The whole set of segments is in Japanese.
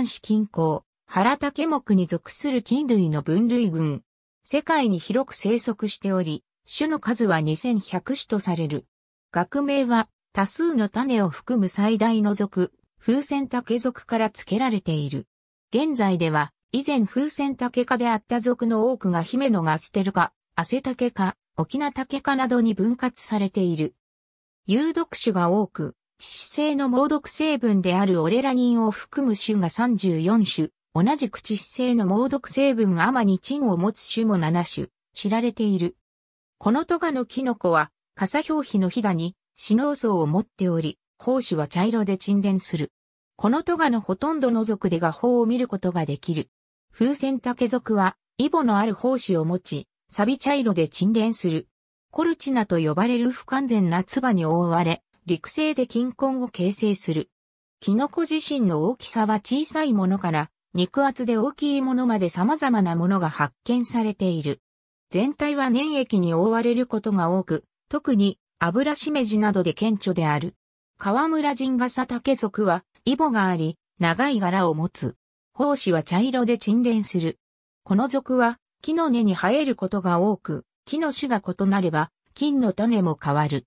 阪市近郊、原竹木に属する菌類の分類群。世界に広く生息しており、種の数は2100種とされる。学名は多数の種を含む最大の属、風船竹属から付けられている。現在では、以前風船竹科であった属の多くが姫野ガステル科、汗竹科、沖縄竹科などに分割されている。有毒種が多く、致死性の猛毒成分であるオレラニンを含む種が34種、同じく致死性の猛毒成分アマニチンを持つ種も7種、知られている。このトガのキノコは、傘表皮のヒダに、死脳層を持っており、胞子は茶色で沈殿する。このトガのほとんどの属で画法を見ることができる。風船竹属は、イボのある胞子を持ち、錆茶色で沈殿する。コルチナと呼ばれる不完全な唾に覆われ、陸生で菌根を形成する。キノコ自身の大きさは小さいものから肉厚で大きいものまで様々なものが発見されている。全体は粘液に覆われることが多く、特に油しめじなどで顕著である。河村人笠竹属は、イボがあり、長い柄を持つ。胞子は茶色で沈殿する。この属は、木の根に生えることが多く、木の種が異なれば、金の種も変わる。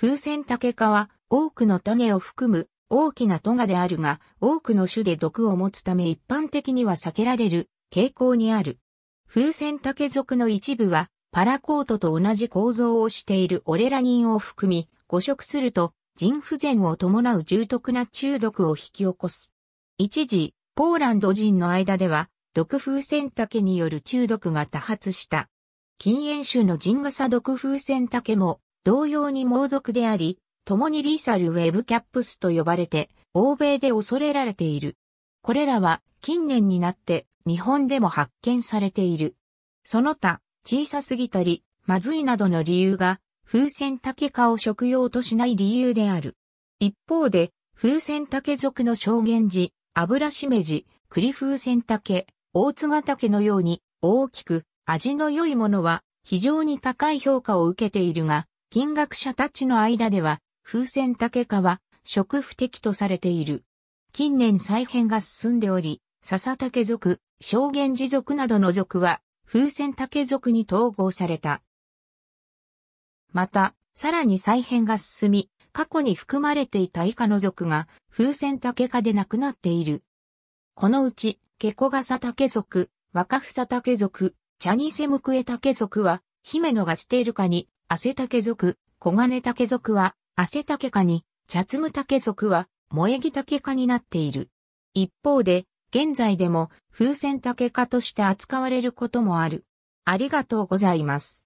風船竹科は多くの種を含む大きなトガであるが、多くの種で毒を持つため一般的には避けられる傾向にある。風船竹属の一部は、パラコートと同じ構造をしているオレラニンを含み、誤食すると、腎不全を伴う重篤な中毒を引き起こす。一時、ポーランド人の間では、毒風船竹による中毒が多発した。禁煙種のジンガサ毒風船竹も同様に猛毒であり、共にリーサルウェブキャップスと呼ばれて、欧米で恐れられている。これらは近年になって日本でも発見されている。その他、小さすぎたり、まずいなどの理由が、風船竹化を食用としない理由である。一方で、風船竹属の証言時、油しめじ、栗風船竹、大津竹のように大きく味の良いものは非常に高い評価を受けているが、金学者たちの間では、風船竹家は、食不適とされている。近年再編が進んでおり、笹竹族、証言持続などの族は、風船竹族に統合された。また、さらに再編が進み、過去に含まれていた以下の族が、風船竹家でなくなっている。このうち、ケコガサ竹族、若房竹族、チャニセムクエ竹族は、姫野がステールかに汗竹属、黄金竹属は、汗竹科に、茶摘竹属は、萌木竹科になっている。一方で、現在でも風船竹科として扱われることもある。ありがとうございます。